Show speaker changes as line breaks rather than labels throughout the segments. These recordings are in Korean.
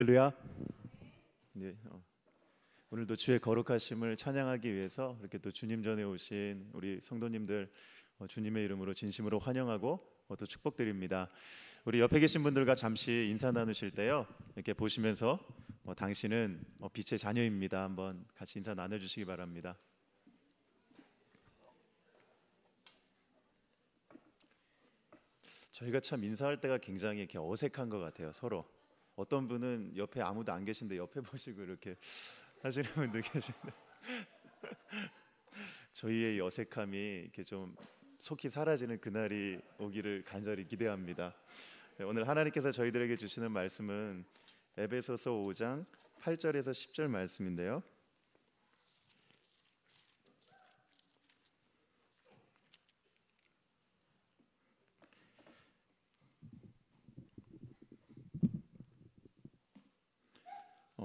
할렐루야. 네. 어. 오늘도 주의 거룩하심을 찬양하기 위해서 이렇게 또 주님 전에 오신 우리 성도님들 어, 주님의 이름으로 진심으로 환영하고 어, 또 축복드립니다. 우리 옆에 계신 분들과 잠시 인사 나누실 때요. 이렇게 보시면서 어, 당신은 어, 빛의 자녀입니다. 한번 같이 인사 나눠 주시기 바랍니다. 저희가 참 인사할 때가 굉장히 이렇게 어색한 것 같아요. 서로 어떤 분은 옆에 아무도 안 계신데 옆에 보시고 이렇게 하시는 분도 계신데 저희의 어색함이 이렇게 좀 속히 사라지는 그날이 오기를 간절히 기대합니다. 네, 오늘 하나님께서 저희들에게 주시는 말씀은 에베소서 5장 8절에서 10절 말씀인데요.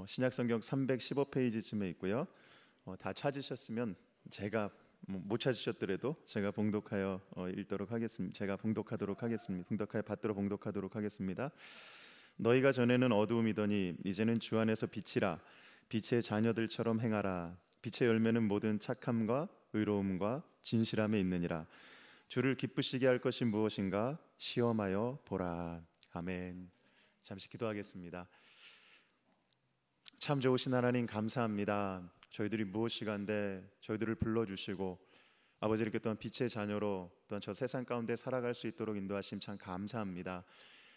신약성경 315페이지쯤에 있고요. 어, 다 찾으셨으면 제가 뭐 못 찾으셨더라도 제가 봉독하여 어, 읽도록 하겠습니다. 제가 봉독하도록 하겠습니다. 봉독하여 받들어 봉독하도록 하겠습니다. 너희가 전에는 어두움이더니 이제는 주 안에서 빛이라 빛의 자녀들처럼 행하라. 빛의 열매는 모든 착함과 의로움과 진실함에 있느니라. 주를 기쁘시게 할 것이 무엇인가 시험하여 보라. 아멘. 잠시 기도하겠습니다. 참 좋으신 하나님 감사합니다. 저희들이 무엇이간데 저희들을 불러주시고 아버지 이렇게 또한 빛의 자녀로 또한 저 세상 가운데 살아갈 수 있도록 인도하심 참 감사합니다.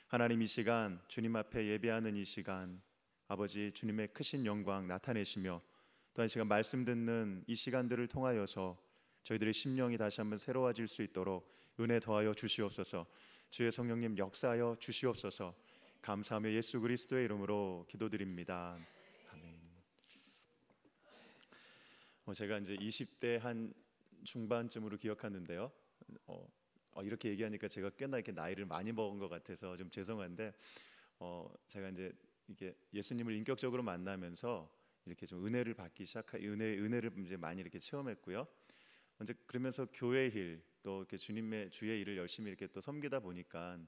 하나님 이 시간 주님 앞에 예배하는 이 시간 아버지 주님의 크신 영광 나타내시며 또한 시간 말씀 듣는 이 시간들을 통하여서 저희들의 심령이 다시 한번 새로워질 수 있도록 은혜 더하여 주시옵소서. 주의 성령님 역사하여 주시옵소서. 감사하며 예수 그리스도의 이름으로 기도드립니다. 어, 제가 이제 20대 한 중반쯤으로 기억하는데요. 어, 어, 이렇게 얘기하니까 제가 꽤나 이렇게 나이를 많이 먹은 것 같아서 좀 죄송한데 어, 제가 이제 이게 예수님을 인격적으로 만나면서 이렇게 좀 은혜를 받기 시작하 은혜 은혜를 이제 많이 이렇게 체험했고요. 이제 그러면서 교회 일또 이렇게 주님의 주의 일을 열심히 이렇게 또 섬기다 보니까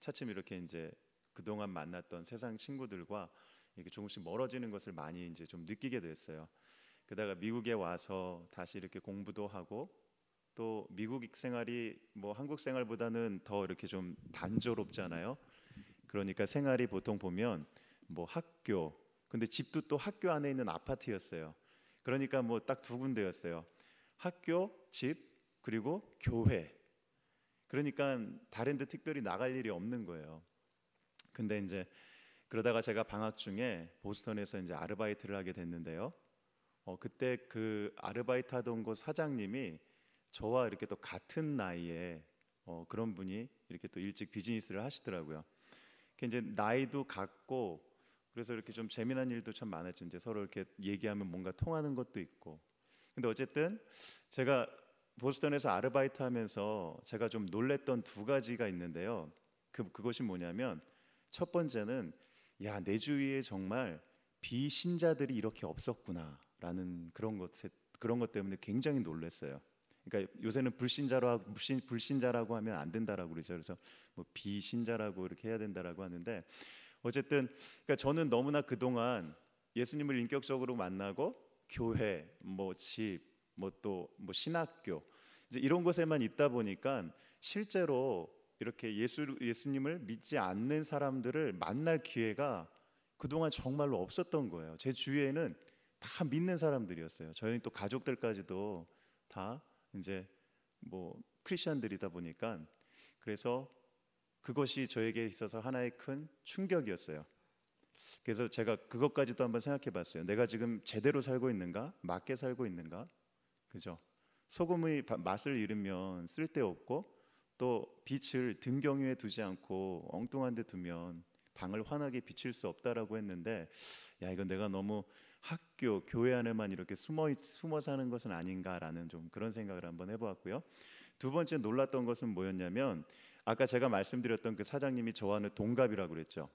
차츰 이렇게 이제 그동안 만났던 세상 친구들과 이렇게 조금씩 멀어지는 것을 많이 이제 좀 느끼게 됐어요. 그다가 미국에 와서 다시 이렇게 공부도 하고 또 미국 생활이 뭐 한국 생활보다는 더 이렇게 좀 단조롭잖아요. 그러니까 생활이 보통 보면 뭐 학교 근데 집도 또 학교 안에 있는 아파트였어요. 그러니까 뭐 딱 두 군데였어요. 학교, 집 그리고 교회. 그러니까 다른 데 특별히 나갈 일이 없는 거예요. 근데 이제 그러다가 제가 방학 중에 보스턴에서 이제 아르바이트를 하게 됐는데요. 어, 그때 그 아르바이트 하던 곳 사장님이 저와 이렇게 또 같은 나이에 어, 그런 분이 이렇게 또 일찍 비즈니스를 하시더라고요. 그러니까 이제 나이도 같고 그래서 이렇게 좀 재미난 일도 참 많았죠. 이제 서로 이렇게 얘기하면 뭔가 통하는 것도 있고. 근데 어쨌든 제가 보스턴에서 아르바이트 하면서 제가 좀 놀랬던 두 가지가 있는데요. 그 그것이 뭐냐면 첫 번째는 야, 내 주위에 정말 비신자들이 이렇게 없었구나. 라는 그런 것 그런 것 때문에 굉장히 놀랐어요. 그러니까 요새는 불신자로 불신 불신자라고 하면 안 된다라고 그러죠. 그래서 뭐 비신자라고 이렇게 해야 된다라고 하는데 어쨌든 그러니까 저는 너무나 그동안 예수님을 인격적으로 만나고 교회 뭐 집 뭐 또뭐 뭐 신학교 이제 이런 곳에만 있다 보니까 실제로 이렇게 예수 예수님을 믿지 않는 사람들을 만날 기회가 그동안 정말로 없었던 거예요. 제 주위에는 다 믿는 사람들이었어요. 저희 또 가족들까지도 다 이제 뭐 크리스천들이다 보니까 그래서 그것이 저에게 있어서 하나의 큰 충격이었어요. 그래서 제가 그것까지도 한번 생각해 봤어요. 내가 지금 제대로 살고 있는가? 맞게 살고 있는가? 그죠? 소금의 맛을 잃으면 쓸데없고 또 빛을 등경 위에 두지 않고 엉뚱한 데 두면 방을 환하게 비칠 수 없다라고 했는데 야 이건 내가 너무 학교 교회 안에만 이렇게 숨어 숨어 사는 것은 아닌가라는 좀 그런 생각을 한번 해보았고요. 두 번째 놀랐던 것은 뭐였냐면 아까 제가 말씀드렸던 그 사장님이 저와는 동갑이라고 그랬죠.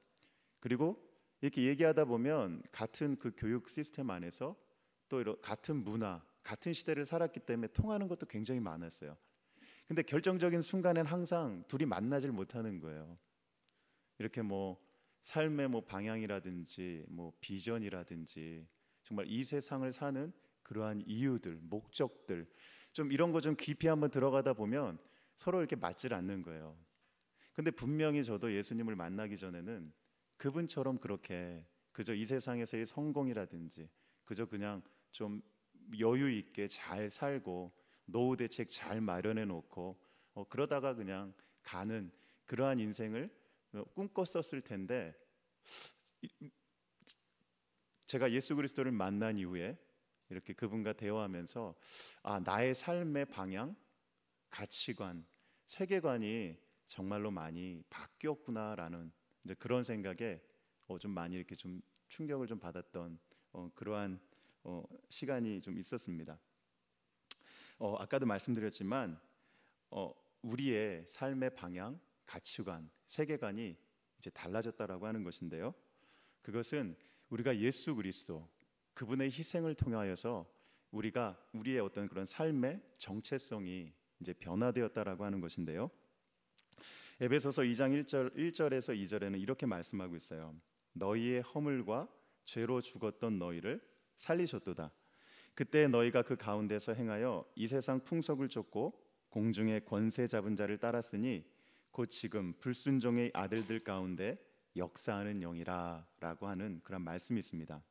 그리고 이렇게 얘기하다 보면 같은 그 교육 시스템 안에서 또 이런 같은 문화, 같은 시대를 살았기 때문에 통하는 것도 굉장히 많았어요. 근데 결정적인 순간엔 항상 둘이 만나질 못하는 거예요. 이렇게 뭐 삶의 뭐 방향이라든지 뭐 비전이라든지 정말 이 세상을 사는 그러한 이유들, 목적들 좀 이런 거 좀 깊이 한번 들어가다 보면 서로 이렇게 맞질 않는 거예요. 근데 분명히 저도 예수님을 만나기 전에는 그분처럼 그렇게 그저 이 세상에서의 성공이라든지 그저 그냥 좀 여유 있게 잘 살고 노후 대책 잘 마련해 놓고 어, 그러다가 그냥 가는 그러한 인생을 꿈꿨었을 텐데 제가 예수 그리스도를 만난 이후에 이렇게 그분과 대화하면서 아 나의 삶의 방향, 가치관, 세계관이 정말로 많이 바뀌었구나라는 이제 그런 생각에 어, 좀 많이 이렇게 좀 충격을 좀 받았던 어, 그러한 어, 시간이 좀 있었습니다. 어, 아까도 말씀드렸지만 어, 우리의 삶의 방향, 가치관, 세계관이 이제 달라졌다라고 하는 것인데요. 그것은 우리가 예수 그리스도 그분의 희생을 통하여서 우리가 우리의 어떤 그런 삶의 정체성이 이제 변화되었다라고 하는 것인데요. 에베소서 2장 1절 1절에서 2절에는 이렇게 말씀하고 있어요. 너희의 허물과 죄로 죽었던 너희를 살리셨도다. 그때 너희가 그 가운데서 행하여 이 세상 풍속을 쫓고 공중의 권세 잡은 자를 따랐으니 곧 지금 불순종의 아들들 가운데 역사하는 영이라라고 하는 그런 말씀이 있습니다.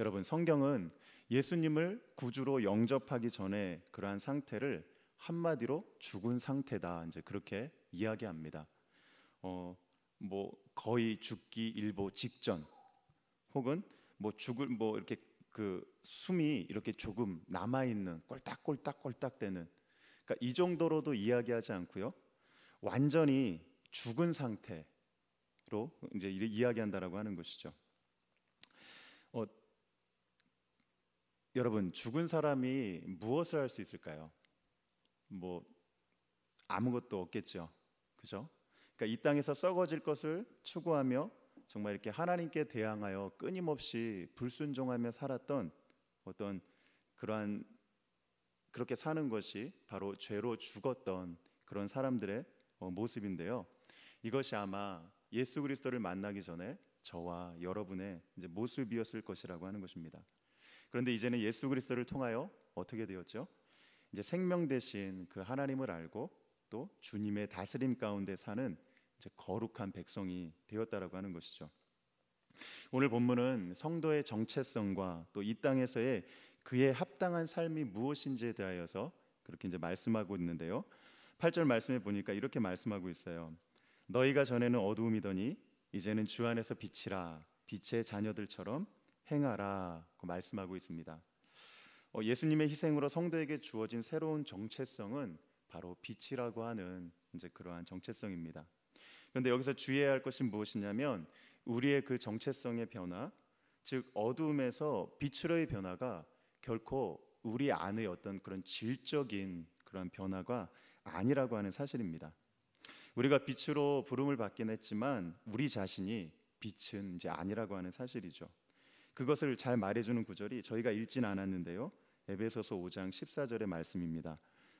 여러분 성경은 예수님을 구주로 영접하기 전에 그러한 상태를 한마디로 죽은 상태다 이제 그렇게 이야기합니다. 어, 뭐 거의 죽기 일보 직전 혹은 뭐 죽을 뭐 이렇게 그 숨이 이렇게 조금 남아 있는 꼴딱꼴딱꼴딱 되는 그러니까 이 정도로도 이야기하지 않고요. 완전히 죽은 상태로 이제 이야기한다라고 하는 것이죠. 어, 여러분 죽은 사람이 무엇을 할 수 있을까요? 뭐 아무것도 없겠죠. 그죠? 그러니까 이 땅에서 썩어질 것을 추구하며 정말 이렇게 하나님께 대항하여 끊임없이 불순종하며 살았던 어떤 그러한 그렇게 사는 것이 바로 죄로 죽었던 그런 사람들의 어, 모습인데요. 이것이 아마 예수 그리스도를 만나기 전에 저와 여러분의 모습이었을 것이라고 하는 것입니다. 그런데 이제는 예수 그리스도를 통하여 어떻게 되었죠? 이제 생명 대신 그 하나님을 알고 또 주님의 다스림 가운데 사는 이제 거룩한 백성이 되었다라고 하는 것이죠. 오늘 본문은 성도의 정체성과 또 이 땅에서의 그의 합당한 삶이 무엇인지에 대하여서 그렇게 이제 말씀하고 있는데요. 8절 말씀해 보니까 이렇게 말씀하고 있어요. 너희가 전에는 어두움이더니 이제는 주 안에서 빛이라 빛의 자녀들처럼 행하라고 그 말씀하고 있습니다. 어, 예수님의 희생으로 성도에게 주어진 새로운 정체성은 바로 빛이라고 하는 이제 그러한 정체성입니다. 그런데 여기서 주의해야 할 것이 무엇이냐면 우리의 그 정체성의 변화, 즉 어두움에서 빛으로의 변화가 결코 우리 안의 어떤 그런 질적인 그런 변화가 아니라고 하는 사실입니다. 우리가 빛으로 부름을 받긴 했지만 우리 자신이 빛은 이제 아니라고 하는 사실이죠. 그것을 잘 말해주는 구절이 저희가 읽진 않았는데요. 에베소서 5장 14절의 말씀입니다.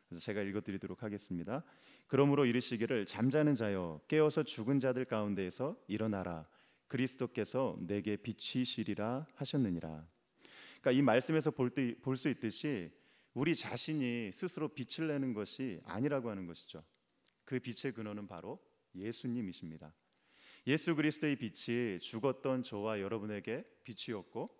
그래서 제가 읽어드리도록 하겠습니다. 그러므로 이르시기를 잠자는 자여 깨어서 죽은 자들 가운데에서 일어나라 그리스도께서 내게 빛이시리라 하셨느니라. 그러니까 이 말씀에서 볼 수 있듯이 우리 자신이 스스로 빛을 내는 것이 아니라고 하는 것이죠. 그 빛의 근원은 바로 예수님이십니다. 예수 그리스도의 빛이 죽었던 저와 여러분에게 빛이었고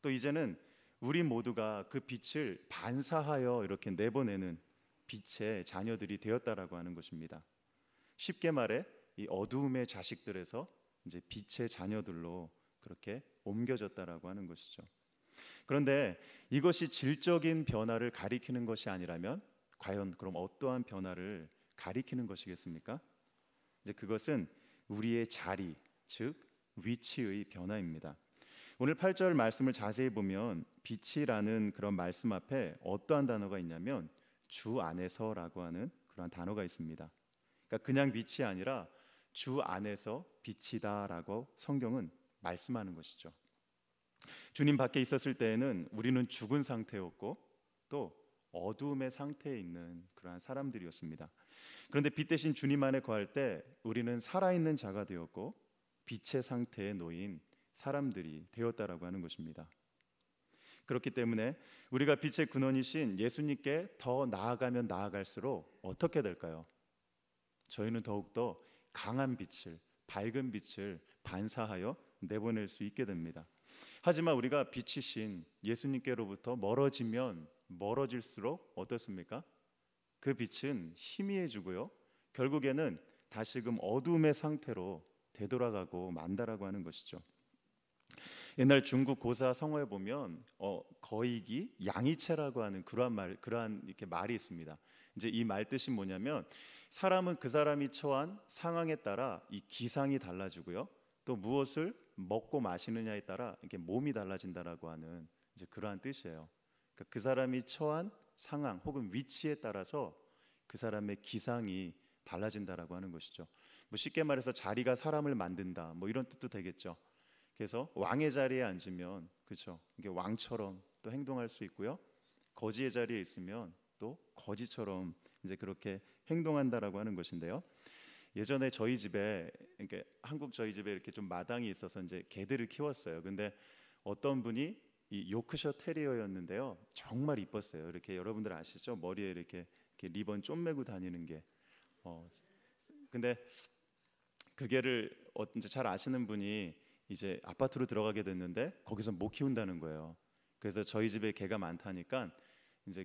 또 이제는 우리 모두가 그 빛을 반사하여 이렇게 내보내는 빛의 자녀들이 되었다라고 하는 것입니다. 쉽게 말해 이 어두움의 자식들에서 이제 빛의 자녀들로 그렇게 옮겨졌다라고 하는 것이죠. 그런데 이것이 질적인 변화를 가리키는 것이 아니라면 과연 그럼 어떠한 변화를 가리키는 것이겠습니까? 이제 그것은 우리의 자리, 즉 위치의 변화입니다. 오늘 8절 말씀을 자세히 보면 빛이라는 그런 말씀 앞에 어떠한 단어가 있냐면 주 안에서라고 하는 그러 단어가 있습니다. 그러니까 그냥 빛이 아니라 주 안에서 빛이다라고 성경은 말씀하는 것이죠. 주님 밖에 있었을 때에는 우리는 죽은 상태였고 또 어두움의 상태에 있는 그러한 사람들이었습니다. 그런데 빛 대신 주님 안에 거할 때 우리는 살아있는 자가 되었고 빛의 상태에 놓인 사람들이 되었다라고 하는 것입니다. 그렇기 때문에 우리가 빛의 근원이신 예수님께 더 나아가면 나아갈수록 어떻게 될까요? 저희는 더욱더 강한 빛을, 밝은 빛을 반사하여 내보낼 수 있게 됩니다. 하지만 우리가 빛이신 예수님께로부터 멀어지면 멀어질수록 어떻습니까? 그 빛은 희미해지고요. 결국에는 다시금 어둠의 상태로 되돌아가고 만다라고 하는 것이죠. 옛날 중국 고사 성어에 보면 어, 거익이 양이체라고 하는 그러한 말 그러한 이렇게 말이 있습니다. 이제 이 말 뜻이 뭐냐면 사람은 그 사람이 처한 상황에 따라 이 기상이 달라지고요. 또 무엇을 먹고 마시느냐에 따라 이게 몸이 달라진다라고 하는 이제 그러한 뜻이에요. 그그 그러니까 사람이 처한 상황 혹은 위치에 따라서 그 사람의 기상이 달라진다라고 하는 것이죠. 뭐 쉽게 말해서 자리가 사람을 만든다 뭐 이런 뜻도 되겠죠. 그래서 왕의 자리에 앉으면 그렇죠. 이게 왕처럼 또 행동할 수 있고요. 거지의 자리에 있으면 또 거지처럼 이제 그렇게 행동한다라고 하는 것인데요. 예전에 저희 집에 그러니까 한국 저희 집에 이렇게 좀 마당이 있어서 이제 개들을 키웠어요. 근데 어떤 분이 이 요크셔 테리어였는데요. 정말 이뻤어요. 이렇게 여러분들 아시죠? 머리에 이렇게, 이렇게 리본 좀매고 다니는 게. 어, 근데 그 개를 어, 이제 잘 아시는 분이 이제 아파트로 들어가게 됐는데 거기서 못 키운다는 거예요. 그래서 저희 집에 개가 많다니까 이제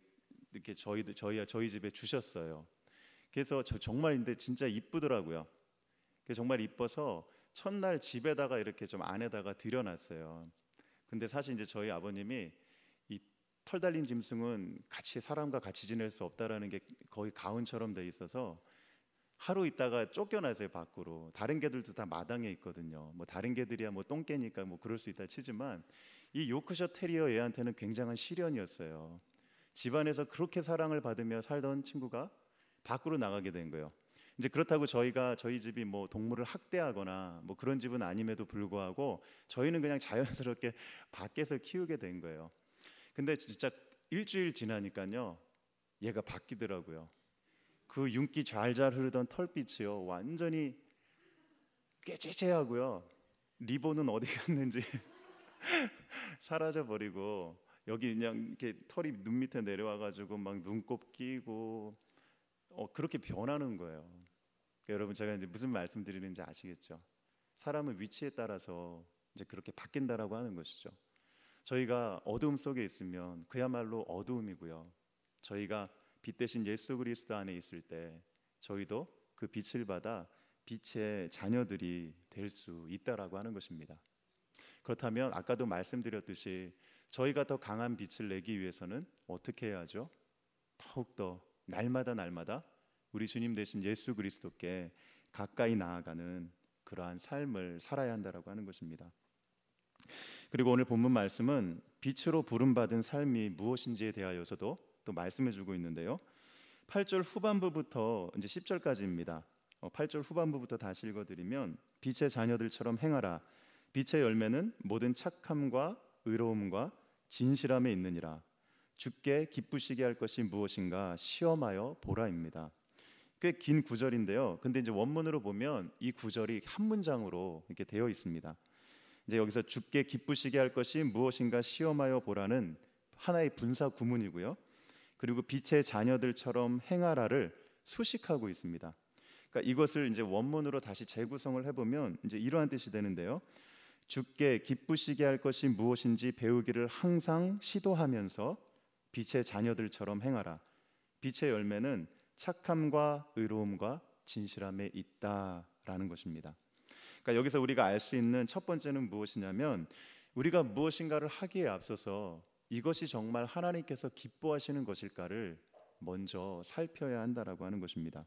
이렇게 저희 저희 저희 집에 주셨어요. 그래서 저 정말인데 진짜 이쁘더라고요. 정말 이뻐서 첫날 집에다가 이렇게 좀 안에다가 들여놨어요. 근데 사실 이제 저희 아버님이 이 털 달린 짐승은 같이 사람과 같이 지낼 수 없다라는 게 거의 가훈처럼 돼 있어서 하루 있다가 쫓겨나서요 밖으로 다른 개들도 다 마당에 있거든요 뭐 다른 개들이야 뭐 똥개니까 뭐 그럴 수 있다 치지만 이 요크셔 테리어 얘한테는 굉장한 시련이었어요 집안에서 그렇게 사랑을 받으며 살던 친구가 밖으로 나가게 된 거예요. 이제 그렇다고 저희가 저희 집이 뭐 동물을 학대하거나 뭐 그런 집은 아님에도 불구하고 저희는 그냥 자연스럽게 밖에서 키우게 된 거예요. 근데 진짜 일주일 지나니까요. 얘가 바뀌더라고요. 그 윤기 잘잘 흐르던 털빛이요. 완전히 깨제제하고요. 리본은 어디 갔는지 사라져 버리고 여기 그냥 이렇게 털이 눈 밑에 내려와 가지고 막 눈곱 끼고 어, 그렇게 변하는 거예요. 그러니까 여러분 제가 이제 무슨 말씀드리는지 아시겠죠? 사람은 위치에 따라서 이제 그렇게 바뀐다라고 하는 것이죠. 저희가 어두움 속에 있으면 그야말로 어두움이고요. 저희가 빛 대신 예수 그리스도 안에 있을 때 저희도 그 빛을 받아 빛의 자녀들이 될 수 있다라고 하는 것입니다. 그렇다면 아까도 말씀드렸듯이 저희가 더 강한 빛을 내기 위해서는 어떻게 해야죠? 더욱 더 날마다 날마다 우리 주님 대신 예수 그리스도께 가까이 나아가는 그러한 삶을 살아야 한다라고 하는 것입니다. 그리고 오늘 본문 말씀은 빛으로 부름받은 삶이 무엇인지에 대하여서도 또 말씀해 주고 있는데요. 8절 후반부부터 이제 10절까지입니다. 8절 어, 후반부부터 다시 읽어 드리면 빛의 자녀들처럼 행하라. 빛의 열매는 모든 착함과 의로움과 진실함에 있느니라. 주께 기쁘시게 할 것이 무엇인가 시험하여 보라입니다. 꽤 긴 구절인데요. 근데 이제 원문으로 보면 이 구절이 한 문장으로 이렇게 되어 있습니다. 이제 여기서 주께 기쁘시게 할 것이 무엇인가 시험하여 보라는 하나의 분사 구문이고요. 그리고 빛의 자녀들처럼 행하라를 수식하고 있습니다. 그러니까 이것을 이제 원문으로 다시 재구성을 해보면 이제 이러한 뜻이 되는데요. 주께 기쁘시게 할 것이 무엇인지 배우기를 항상 시도하면서 빛의 자녀들처럼 행하라. 빛의 열매는 착함과 의로움과 진실함에 있다라는 것입니다. 그러니까 여기서 우리가 알 수 있는 첫 번째는 무엇이냐면 우리가 무엇인가를 하기에 앞서서 이것이 정말 하나님께서 기뻐하시는 것일까를 먼저 살펴야 한다라고 하는 것입니다.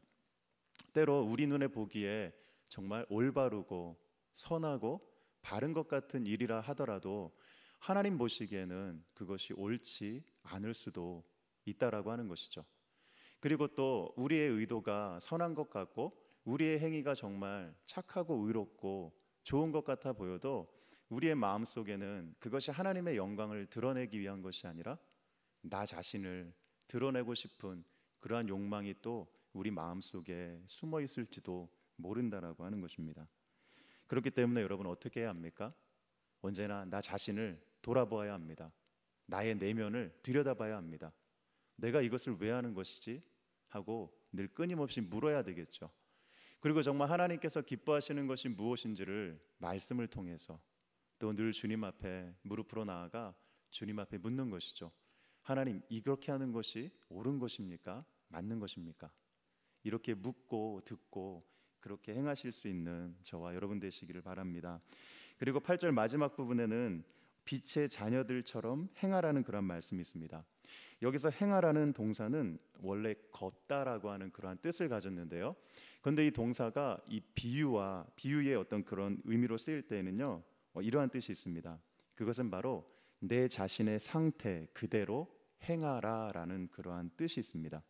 때로 우리 눈에 보기에 정말 올바르고 선하고 바른 것 같은 일이라 하더라도 하나님 보시기에는 그것이 옳지 않을 수도 있다라고 하는 것이죠. 그리고 또 우리의 의도가 선한 것 같고 우리의 행위가 정말 착하고 의롭고 좋은 것 같아 보여도 우리의 마음 속에는 그것이 하나님의 영광을 드러내기 위한 것이 아니라 나 자신을 드러내고 싶은 그러한 욕망이 또 우리 마음 속에 숨어 있을지도 모른다라고 하는 것입니다. 그렇기 때문에 여러분 어떻게 해야 합니까? 언제나 나 자신을 돌아보아야 합니다. 나의 내면을 들여다봐야 합니다. 내가 이것을 왜 하는 것이지? 하고 늘 끊임없이 물어야 되겠죠. 그리고 정말 하나님께서 기뻐하시는 것이 무엇인지를 말씀을 통해서 또 늘 주님 앞에 무릎으로 나아가 주님 앞에 묻는 것이죠. 하나님, 이렇게 하는 것이 옳은 것입니까? 맞는 것입니까? 이렇게 묻고 듣고 그렇게 행하실 수 있는 저와 여러분 되시기를 바랍니다. 그리고 8절 마지막 부분에는 빛의 자녀들처럼 행하라는 그런 말씀이 있습니다. 여기서 행하라는 동사는 원래 걷다라고 하는 그러한 뜻을 가졌는데요. 그런데 이 동사가 이 비유와 비유의 어떤 그런 의미로 쓰일 때는요, 어, 이러한 뜻이 있습니다. 그것은 바로 내 자신의 상태 그대로 행하라라는 그러한 뜻이 있습니다.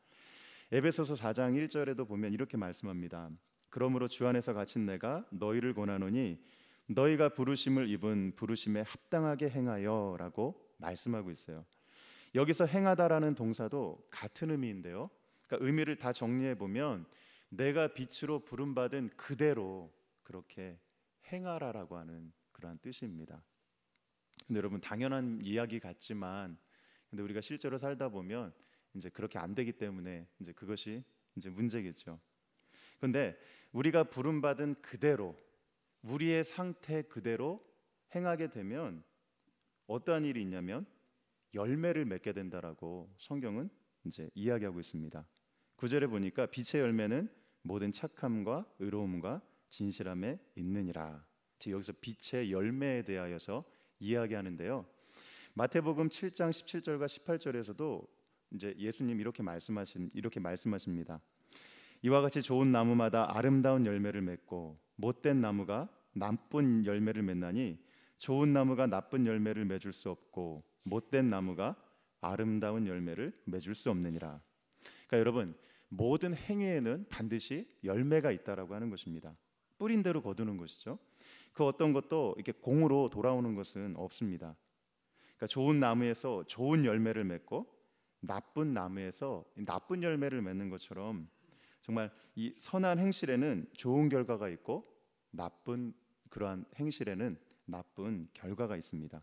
에베소서 4장 1절에도 보면 이렇게 말씀합니다. 그러므로 주 안에서 갇힌 내가 너희를 권하노니 너희가 부르심을 입은 부르심에 합당하게 행하여라고 말씀하고 있어요. 여기서 행하다라는 동사도 같은 의미인데요. 그러니까 의미를 다 정리해 보면 내가 빛으로 부름 받은 그대로 그렇게 행하라라고 하는 그러한 뜻입니다. 근데 여러분 당연한 이야기 같지만 근데 우리가 실제로 살다 보면 이제 그렇게 안 되기 때문에 이제 그것이 이제 문제겠죠. 근데 우리가 부름 받은 그대로 우리의 상태 그대로 행하게 되면 어떠한 일이 있냐면 열매를 맺게 된다라고 성경은 이제 이야기하고 있습니다. 구절에 보니까 빛의 열매는 모든 착함과 의로움과 진실함에 있느니라. 즉 여기서 빛의 열매에 대하여서 이야기하는데요. 마태복음 7장 17절과 18절에서도 이제 예수님 이렇게 말씀하신 이렇게 말씀하십니다. 이와 같이 좋은 나무마다 아름다운 열매를 맺고 못된 나무가 나쁜 열매를 맺나니 좋은 나무가 나쁜 열매를 맺을 수 없고 못된 나무가 아름다운 열매를 맺을 수 없느니라. 그러니까 여러분 모든 행위에는 반드시 열매가 있다라고 하는 것입니다. 뿌린 대로 거두는 것이죠. 그 어떤 것도 이렇게 공으로 돌아오는 것은 없습니다. 그러니까 좋은 나무에서 좋은 열매를 맺고 나쁜 나무에서 나쁜 열매를 맺는 것처럼 정말 이 선한 행실에는 좋은 결과가 있고 나쁜 그러한 행실에는 나쁜 결과가 있습니다.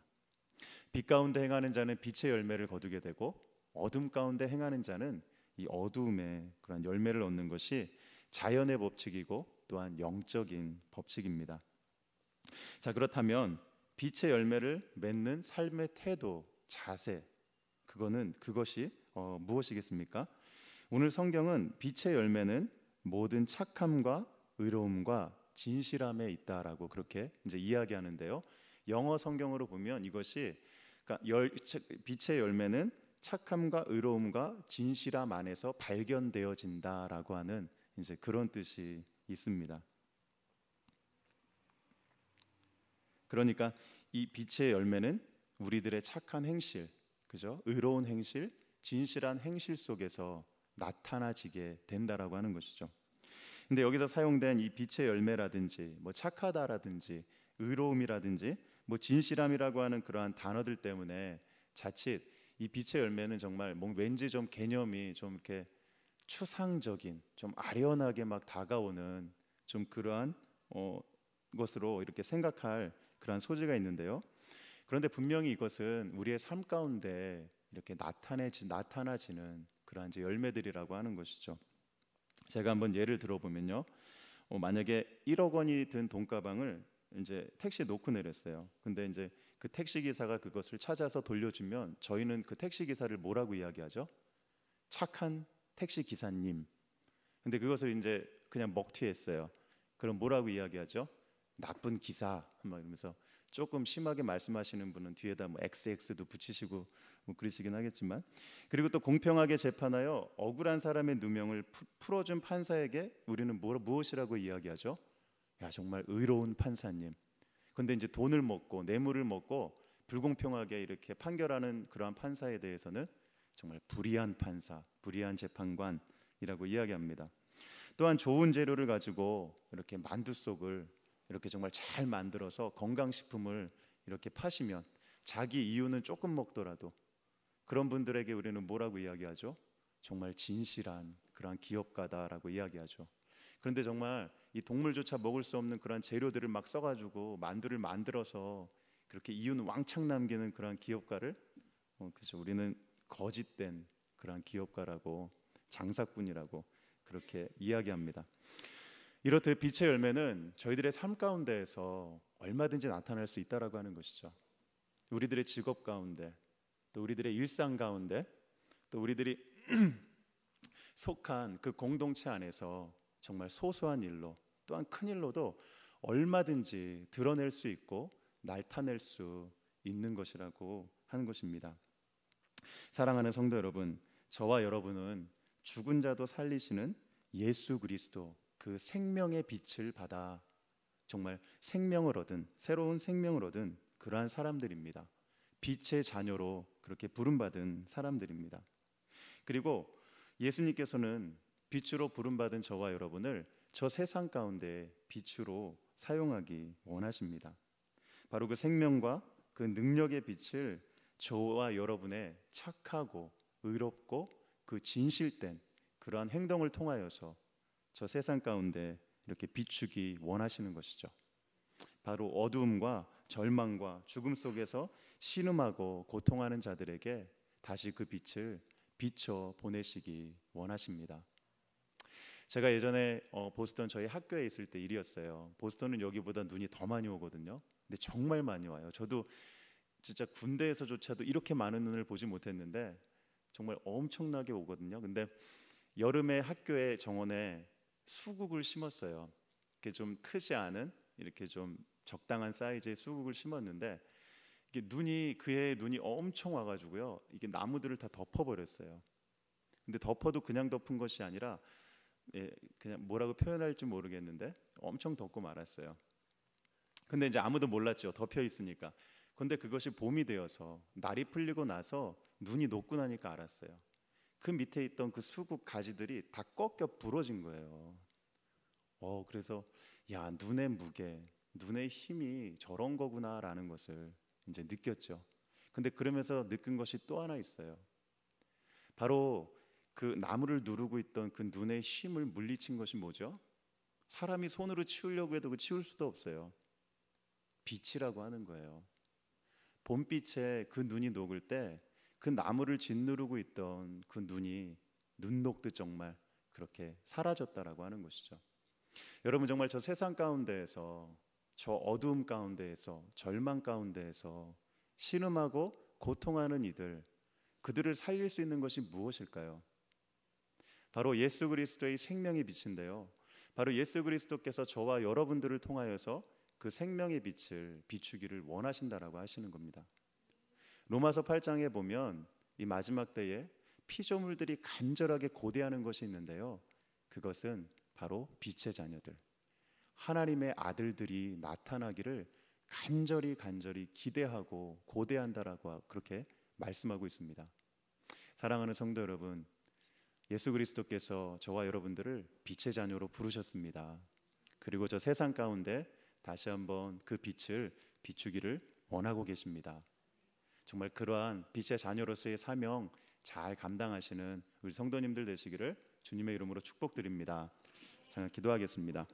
빛 가운데 행하는 자는 빛의 열매를 거두게 되고 어둠 가운데 행하는 자는 이어두의 그런 열매를 얻는 것이 자연의 법칙이고 또한 영적인 법칙입니다. 자 그렇다면 빛의 열매를 맺는 삶의 태도, 자세 그거는 그것이 어, 무엇이겠습니까? 오늘 성경은 빛의 열매는 모든 착함과 의로움과 진실함에 있다라고 그렇게 이제 이야기하는데요. 영어 성경으로 보면 이것이 그러니까 열, 빛의 열매는 착함과 의로움과 진실함 안에서 발견되어진다라고 하는 이제 그런 뜻이 있습니다. 그러니까 이 빛의 열매는 우리들의 착한 행실, 그죠? 의로운 행실, 진실한 행실 속에서 나타나지게 된다라고 하는 것이죠. 근데 여기서 사용된 이 빛의 열매라든지 뭐 착하다라든지 의로움이라든지 뭐 진실함이라고 하는 그러한 단어들 때문에 자칫 이 빛의 열매는 정말 뭐 왠지 좀 개념이 좀 이렇게 추상적인 좀 아련하게 막 다가오는 좀 그러한 어, 것으로 이렇게 생각할 그러한 소지가 있는데요. 그런데 분명히 이것은 우리의 삶 가운데 이렇게 나타내지 나타나지는 그러한 이제 열매들이라고 하는 것이죠. 제가 한번 예를 들어보면요. 어, 만약에 1억 원이 든 돈가방을 이제 택시에 놓고 내렸어요. 근데 이제 그 택시 기사가 그것을 찾아서 돌려주면 저희는 그 택시 기사를 뭐라고 이야기하죠? 착한 택시 기사님. 근데 그것을 이제 그냥 먹튀했어요. 그럼 뭐라고 이야기하죠? 나쁜 기사 막 이러면서 조금 심하게 말씀하시는 분은 뒤에다 뭐 XX도 붙이시고 뭐 그러시긴 하겠지만 그리고 또 공평하게 재판하여 억울한 사람의 누명을 풀어준 판사에게 우리는 뭐, 무엇이라고 이야기하죠? 야 정말 의로운 판사님. 근데 이제 돈을 먹고 뇌물을 먹고 불공평하게 이렇게 판결하는 그러한 판사에 대해서는 정말 불의한 판사, 불의한 재판관이라고 이야기합니다. 또한 좋은 재료를 가지고 이렇게 만두 속을 이렇게 정말 잘 만들어서 건강식품을 이렇게 파시면 자기 이유는 조금 먹더라도 그런 분들에게 우리는 뭐라고 이야기하죠? 정말 진실한 그러 기업가다라고 이야기하죠. 그런데 정말 이 동물조차 먹을 수 없는 그러 재료들을 막 써가지고 만두를 만들어서 그렇게 이윤 왕창 남기는 그러 기업가를 어, 그죠 우리는 거짓된 그러 기업가라고 장사꾼이라고 그렇게 이야기합니다. 이렇듯 빛의 열매는 저희들의 삶 가운데에서 얼마든지 나타날 수 있다라고 하는 것이죠. 우리들의 직업 가운데, 또 우리들의 일상 가운데, 또 우리들이 속한 그 공동체 안에서 정말 소소한 일로 또한 큰 일로도 얼마든지 드러낼 수 있고 날타낼 수 있는 것이라고 하는 것입니다. 사랑하는 성도 여러분, 저와 여러분은 죽은 자도 살리시는 예수 그리스도 그 생명의 빛을 받아 정말 생명을 얻은 새로운 생명을 얻은 그러한 사람들입니다. 빛의 자녀로 그렇게 부름받은 사람들입니다. 그리고 예수님께서는 빛으로 부름받은 저와 여러분을 저 세상 가운데 빛으로 사용하기 원하십니다. 바로 그 생명과 그 능력의 빛을 저와 여러분의 착하고 의롭고 그 진실된 그러한 행동을 통하여서 저 세상 가운데 이렇게 비추기 원하시는 것이죠. 바로 어두움과 절망과 죽음 속에서 신음하고 고통하는 자들에게 다시 그 빛을 비춰 보내시기 원하십니다. 제가 예전에 어, 보스턴 저희 학교에 있을 때 일이었어요. 보스턴은 여기보다 눈이 더 많이 오거든요. 근데 정말 많이 와요. 저도 진짜 군대에서조차도 이렇게 많은 눈을 보지 못했는데 정말 엄청나게 오거든요. 근데 여름에 학교에 정원에 수국을 심었어요. 이렇게 좀 크지 않은 이렇게 좀 적당한 사이즈의 수국을 심었는데 이게 눈이 그해 눈이 엄청 와가지고요. 이게 나무들을 다 덮어버렸어요. 근데 덮어도 그냥 덮은 것이 아니라 예, 그냥 뭐라고 표현할지 모르겠는데 엄청 덮고 말았어요. 근데 이제 아무도 몰랐죠. 덮여 있으니까. 근데 그것이 봄이 되어서 날이 풀리고 나서 눈이 녹고 나니까 알았어요. 그 밑에 있던 그 수국 가지들이 다 꺾여 부러진 거예요. 어, 그래서 야, 눈의 무게, 눈의 힘이 저런 거구나라는 것을 이제 느꼈죠. 근데 그러면서 느낀 것이 또 하나 있어요. 바로 그 나무를 누르고 있던 그 눈의 힘을 물리친 것이 뭐죠? 사람이 손으로 치우려고 해도 그 치울 수도 없어요. 빛이라고 하는 거예요. 봄빛에 그 눈이 녹을 때그 나무를 짓누르고 있던 그 눈이 눈 녹듯 정말 그렇게 사라졌다라고 하는 것이죠. 여러분 정말 저 세상 가운데에서 저 어두움 가운데에서 절망 가운데에서 신음하고 고통하는 이들 그들을 살릴 수 있는 것이 무엇일까요? 바로 예수 그리스도의 생명의 빛인데요. 바로 예수 그리스도께서 저와 여러분들을 통하여서 그 생명의 빛을 비추기를 원하신다라고 하시는 겁니다. 로마서 8장에 보면 이 마지막 때에 피조물들이 간절하게 고대하는 것이 있는데요. 그것은 바로 빛의 자녀들, 하나님의 아들들이 나타나기를 간절히 간절히 기대하고 고대한다라고 그렇게 말씀하고 있습니다. 사랑하는 성도 여러분, 예수 그리스도께서 저와 여러분들을 빛의 자녀로 부르셨습니다. 그리고 저 세상 가운데 다시 한번 그 빛을 비추기를 원하고 계십니다. 정말 그러한 빛의 자녀로서의 사명 잘 감당하시는 우리 성도님들 되시기를 주님의 이름으로 축복드립니다. 잠깐 기도하겠습니다.